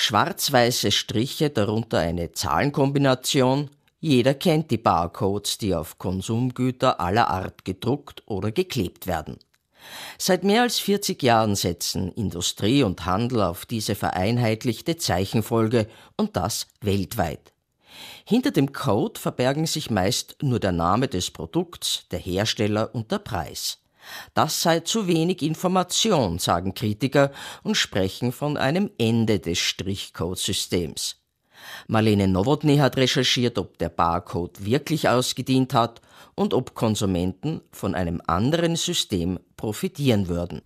Schwarz-weiße Striche, darunter eine Zahlenkombination. Jeder kennt die Barcodes, die auf Konsumgüter aller Art gedruckt oder geklebt werden. Seit mehr als 40 Jahren setzen Industrie und Handel auf diese vereinheitlichte Zeichenfolge und das weltweit. Hinter dem Code verbergen sich meist nur der Name des Produkts, der Hersteller und der Preis. Das sei zu wenig Information, sagen Kritiker und sprechen von einem Ende des Strichcode-Systems. Marlene Nowotny hat recherchiert, ob der Barcode wirklich ausgedient hat und ob Konsumenten von einem anderen System profitieren würden.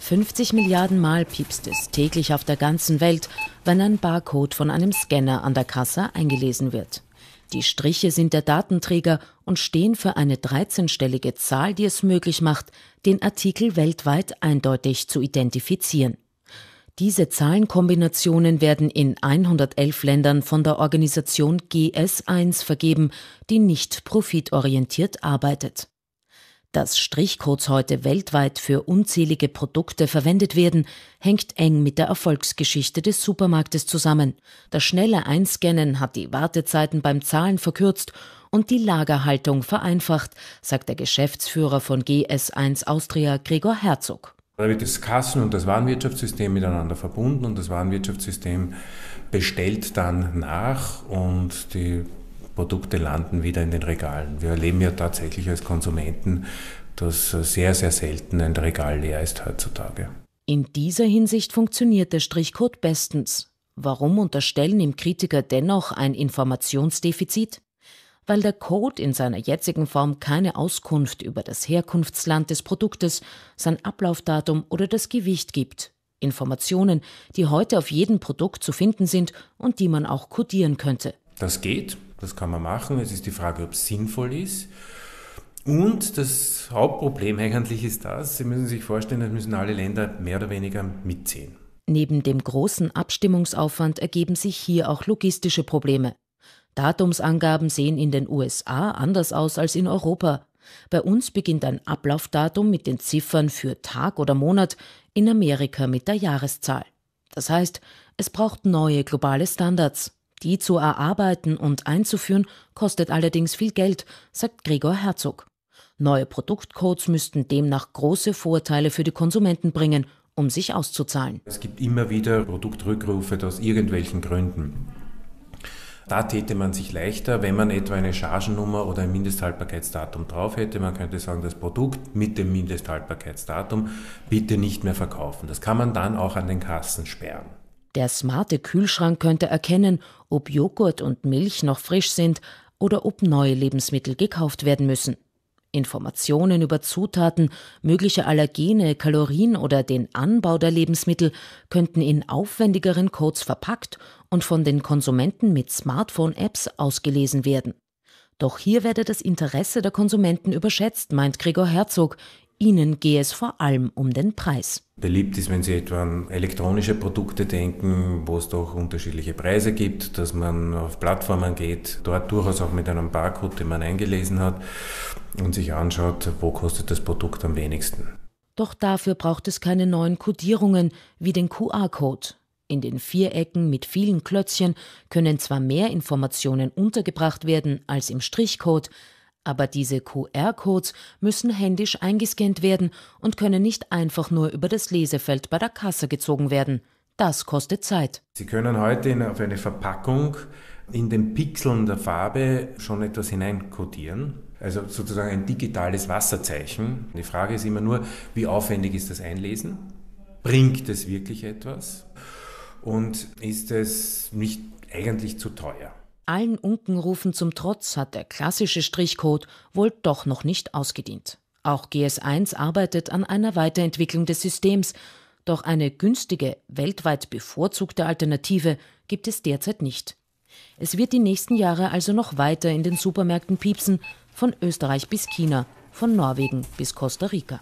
50 Milliarden Mal piepst es täglich auf der ganzen Welt, wenn ein Barcode von einem Scanner an der Kasse eingelesen wird. Die Striche sind der Datenträger und stehen für eine 13-stellige Zahl, die es möglich macht, den Artikel weltweit eindeutig zu identifizieren. Diese Zahlenkombinationen werden in 111 Ländern von der Organisation GS1 vergeben, die nicht profitorientiert arbeitet. Dass Strichcodes heute weltweit für unzählige Produkte verwendet werden, hängt eng mit der Erfolgsgeschichte des Supermarktes zusammen. Das schnelle Einscannen hat die Wartezeiten beim Zahlen verkürzt und die Lagerhaltung vereinfacht, sagt der Geschäftsführer von GS1 Austria Gregor Herzog. Da wird das Kassen- und das Warenwirtschaftssystem miteinander verbunden und das Warenwirtschaftssystem bestellt dann nach und die Produkte landen wieder in den Regalen. Wir erleben ja tatsächlich als Konsumenten, dass sehr, sehr selten ein Regal leer ist heutzutage. In dieser Hinsicht funktioniert der Strichcode bestens. Warum unterstellen im Kritiker dennoch ein Informationsdefizit? Weil der Code in seiner jetzigen Form keine Auskunft über das Herkunftsland des Produktes, sein Ablaufdatum oder das Gewicht gibt. Informationen, die heute auf jedem Produkt zu finden sind und die man auch codieren könnte. Das geht, das kann man machen. Es ist die Frage, ob es sinnvoll ist. Und das Hauptproblem eigentlich ist das, Sie müssen sich vorstellen, das müssen alle Länder mehr oder weniger mitziehen. Neben dem großen Abstimmungsaufwand ergeben sich hier auch logistische Probleme. Datumsangaben sehen in den USA anders aus als in Europa. Bei uns beginnt ein Ablaufdatum mit den Ziffern für Tag oder Monat, in Amerika mit der Jahreszahl. Das heißt, es braucht neue globale Standards. Die zu erarbeiten und einzuführen kostet allerdings viel Geld, sagt Gregor Herzog. Neue Produktcodes müssten demnach große Vorteile für die Konsumenten bringen, um sich auszuzahlen. Es gibt immer wieder Produktrückrufe aus irgendwelchen Gründen. Da täte man sich leichter, wenn man etwa eine Chargennummer oder ein Mindesthaltbarkeitsdatum drauf hätte. Man könnte sagen, das Produkt mit dem Mindesthaltbarkeitsdatum bitte nicht mehr verkaufen. Das kann man dann auch an den Kassen sperren. Der smarte Kühlschrank könnte erkennen, ob Joghurt und Milch noch frisch sind oder ob neue Lebensmittel gekauft werden müssen. Informationen über Zutaten, mögliche Allergene, Kalorien oder den Anbau der Lebensmittel könnten in aufwendigeren Codes verpackt und von den Konsumenten mit Smartphone-Apps ausgelesen werden. Doch hier werde das Interesse der Konsumenten überschätzt, meint Gregor Herzog Ihnen gehe es vor allem um den Preis. Beliebt ist, wenn Sie etwa an elektronische Produkte denken, wo es doch unterschiedliche Preise gibt, dass man auf Plattformen geht, dort durchaus auch mit einem Barcode, den man eingelesen hat, und sich anschaut, wo kostet das Produkt am wenigsten. Doch dafür braucht es keine neuen Codierungen wie den QR-Code. In den Vierecken mit vielen Klötzchen können zwar mehr Informationen untergebracht werden als im Strichcode, aber diese QR-Codes müssen händisch eingescannt werden und können nicht einfach nur über das Lesefeld bei der Kasse gezogen werden. Das kostet Zeit. Sie können heute auf eine Verpackung in den Pixeln der Farbe schon etwas hineinkodieren. Also sozusagen ein digitales Wasserzeichen. Die Frage ist immer nur, wie aufwendig ist das Einlesen? Bringt es wirklich etwas? Und ist es nicht eigentlich zu teuer? Allen Unkenrufen zum Trotz hat der klassische Strichcode wohl doch noch nicht ausgedient. Auch GS1 arbeitet an einer Weiterentwicklung des Systems, doch eine günstige, weltweit bevorzugte Alternative gibt es derzeit nicht. Es wird die nächsten Jahre also noch weiter in den Supermärkten piepsen, von Österreich bis China, von Norwegen bis Costa Rica.